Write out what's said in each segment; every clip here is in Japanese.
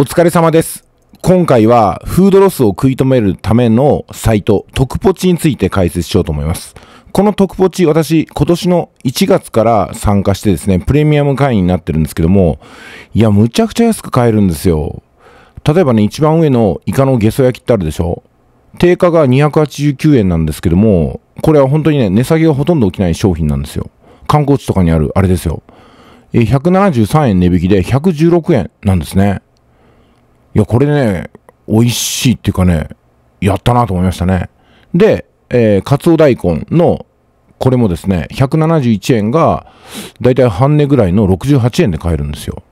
お疲れ様です。今回はフードロスを食い止めるためのサイト、トクポチについて解説しようと思います。このトクポチ、私、今年の1月から参加してですね、プレミアム会員になってるんですけども、いや、むちゃくちゃ安く買えるんですよ。例えばね、一番上のイカのゲソ焼きってあるでしょ定価が289円なんですけども、これは本当にね、値下げがほとんど起きない商品なんですよ。観光地とかにある、あれですよ。173円値引きで116円なんですね。いや、これね、美味しいっていうかね、やったなと思いましたね。で、えー、かつお大根の、これもですね、171円が、だいたい半値ぐらいの68円で買えるんですよ。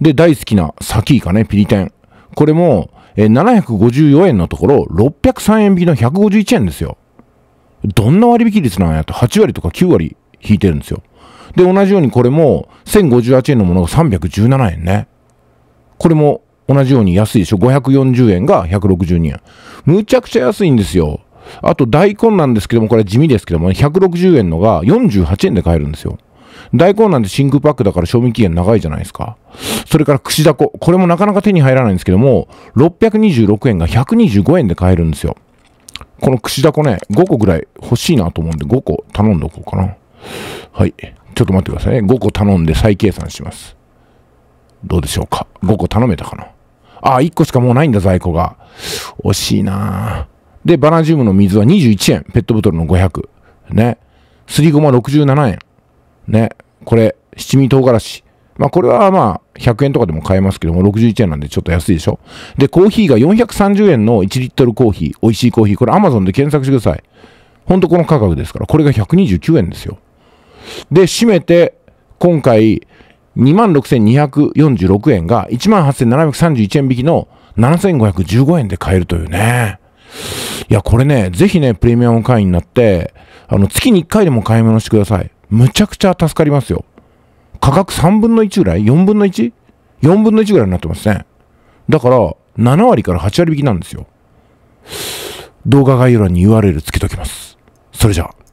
で、大好きなサキイカね、ピリテン。これも、えー、754円のところ、603円引きの151円ですよ。どんな割引率なんやと、8割とか9割引いてるんですよ。で、同じようにこれも、1058円のものが317円ね。これも同じように安いでしょ。540円が162円。むちゃくちゃ安いんですよ。あと大根なんですけども、これ地味ですけどもね、160円のが48円で買えるんですよ。大根なんて真空パックだから賞味期限長いじゃないですか。それから串だこ。これもなかなか手に入らないんですけども、626円が125円で買えるんですよ。この串だこね、5個ぐらい欲しいなと思うんで5個頼んでおこうかな。はい。ちょっと待ってくださいね。5個頼んで再計算します。どうでしょうか。5個頼めたかな。ああ、1個しかもうないんだ、在庫が。惜しいなで、バナジウムの水は21円。ペットボトルの500。ね。すりごま67円。ね。これ、七味唐辛子。まあ、これはまあ、100円とかでも買えますけども、61円なんでちょっと安いでしょ。で、コーヒーが430円の1リットルコーヒー。美味しいコーヒー。これ Amazon で検索してください。ほんとこの価格ですから。これが129円ですよ。で、締めて、今回、26,246円が18,731円引きの7,515円で買えるというね。いや、これね、ぜひね、プレミアム会員になって、あの、月に1回でも買い物してください。むちゃくちゃ助かりますよ。価格3分の1ぐらい ?4 分の 1?4 分の1ぐらいになってますね。だから、7割から8割引きなんですよ。動画概要欄に URL つけときます。それじゃあ。